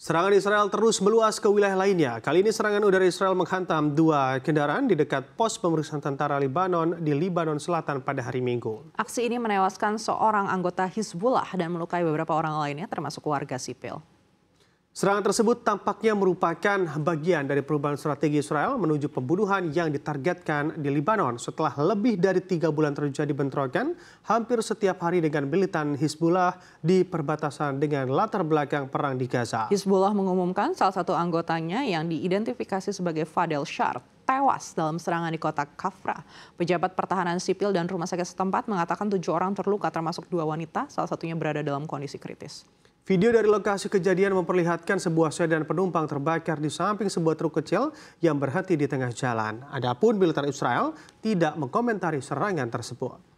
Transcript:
Serangan Israel terus meluas ke wilayah lainnya. Kali ini serangan udara Israel menghantam dua kendaraan di dekat pos pemeriksaan tentara Lebanon di Lebanon Selatan pada hari Minggu. Aksi ini menewaskan seorang anggota Hizbullah dan melukai beberapa orang lainnya termasuk warga sipil. Serangan tersebut tampaknya merupakan bagian dari perubahan strategi Israel menuju pembunuhan yang ditargetkan di Lebanon setelah lebih dari tiga bulan terjadi bentrokan hampir setiap hari dengan militan Hizbullah di perbatasan dengan latar belakang perang di Gaza. Hizbullah mengumumkan salah satu anggotanya yang diidentifikasi sebagai Fadel Shar tewas dalam serangan di kota Kafra. Pejabat pertahanan sipil dan rumah sakit setempat mengatakan tujuh orang terluka termasuk dua wanita, salah satunya berada dalam kondisi kritis. Video dari lokasi kejadian memperlihatkan sebuah sedan penumpang terbakar di samping sebuah truk kecil yang berhenti di tengah jalan. Adapun militer Israel tidak mengomentari serangan tersebut.